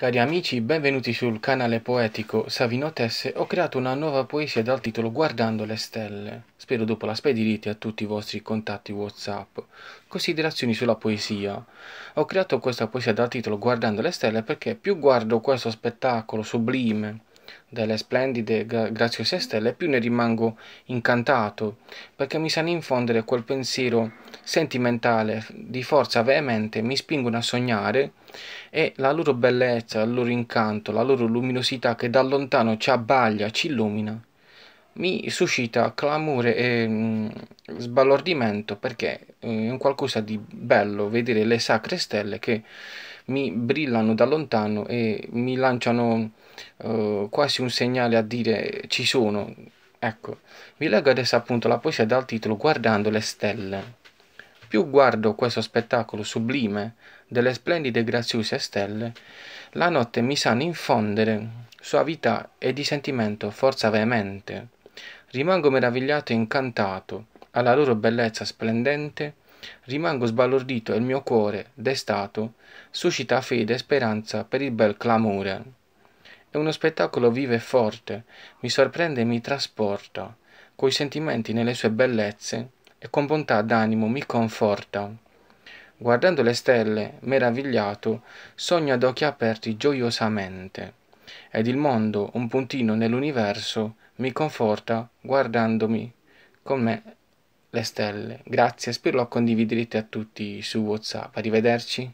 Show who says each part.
Speaker 1: Cari amici, benvenuti sul canale poetico Savino Tesse. Ho creato una nuova poesia dal titolo Guardando le stelle. Spero dopo la spedirete a tutti i vostri contatti WhatsApp. Considerazioni sulla poesia. Ho creato questa poesia dal titolo Guardando le stelle perché più guardo questo spettacolo sublime delle splendide graziose stelle, più ne rimango incantato, perché mi sanno infondere quel pensiero sentimentale di forza veemente, mi spingono a sognare e la loro bellezza, il loro incanto, la loro luminosità che da lontano ci abbaglia, ci illumina, mi suscita clamore e mm, sbalordimento perché è eh, un qualcosa di bello vedere le sacre stelle che mi brillano da lontano e mi lanciano eh, quasi un segnale a dire ci sono. Ecco, vi leggo adesso appunto la poesia dal titolo Guardando le stelle. Più guardo questo spettacolo sublime delle splendide e graziose stelle, la notte mi sanno infondere suavità e di sentimento forza veemente. Rimango meravigliato e incantato alla loro bellezza splendente Rimango sbalordito e il mio cuore, destato, suscita fede e speranza per il bel clamore. È uno spettacolo vivo e forte, mi sorprende e mi trasporta, coi sentimenti nelle sue bellezze e con bontà d'animo mi conforta. Guardando le stelle, meravigliato, sogno ad occhi aperti gioiosamente, ed il mondo, un puntino nell'universo, mi conforta guardandomi con me le stelle. Grazie, spero lo condividerete a tutti su WhatsApp. Arrivederci.